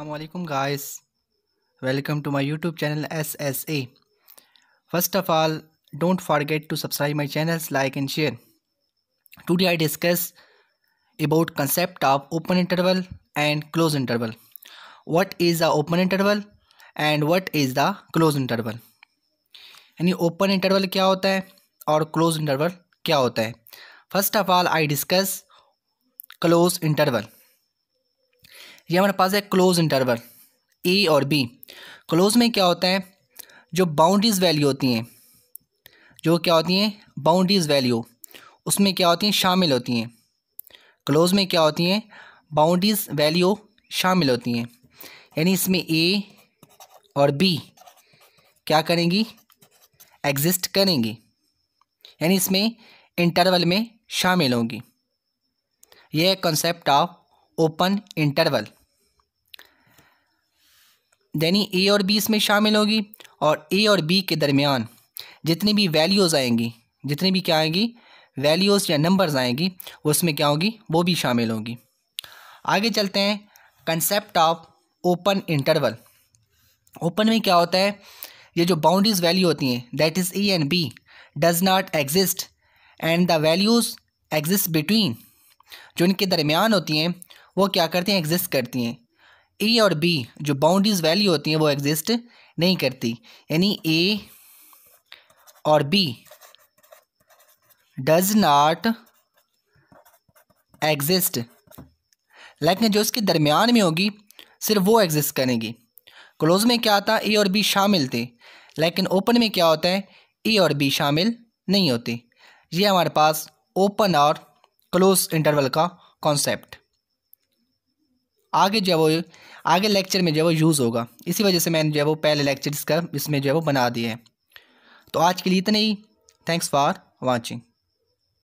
अल्लाम guys welcome to my YouTube channel S S A first of all don't forget to subscribe my channels like and share today I discuss about concept of open interval and close interval what is the open interval and what is the close interval यानी open interval क्या होता है और close interval क्या होता है first of all I discuss close interval ये हमारे पास है क्लोज इंटरवल ए और बी क्लोज में क्या होता है जो बाउंड्रीज वैल्यू होती हैं जो क्या होती हैं बाउंड्रीज वैल्यू उसमें क्या होती हैं शामिल होती हैं क्लोज में क्या होती हैं बाउंड्रीज वैल्यू शामिल होती हैं यानी इसमें ए और बी क्या करेंगी एग्जिस्ट करेंगी यानी इसमें इंटरवल में शामिल होंगी यह कॉन्सेप्ट ऑफ ओपन इंटरवल यानी ए और बी इसमें शामिल होगी और ए और बी के दरमियान जितनी भी वैल्यूज़ आएंगी जितनी भी क्या आएंगी वैल्यूज़ या नंबर्स आएंगी उसमें क्या होगी वो भी शामिल होगी आगे चलते हैं concept of open interval open में क्या होता है ये जो बाउंड्रीज वैल्यू होती हैं that is A and B does not exist and the values exist between जो इनके दरमियान होती हैं वो क्या करती हैं एग्जिस्ट करती हैं ए और बी जो बाउंड्रीज वैल्यू होती हैं वो एग्जिस्ट नहीं करती यानी ए और बी डज नाट एग्जिस्ट लेकिन जो इसके दरमियान में होगी सिर्फ वो एग्जिस्ट करेंगी क्लोज में क्या आता ए और बी शामिल थे लेकिन ओपन में क्या होता है ए और बी शामिल नहीं होते ये हमारे पास ओपन और क्लोज इंटरवल का कॉन्सेप्ट आगे जो है वो आगे लेक्चर में जो है वो यूज़ होगा इसी वजह से मैंने जो है वो पहले लेक्चर इसका इसमें जो है वो बना दिए हैं तो आज के लिए इतना ही थैंक्स फॉर वॉचिंग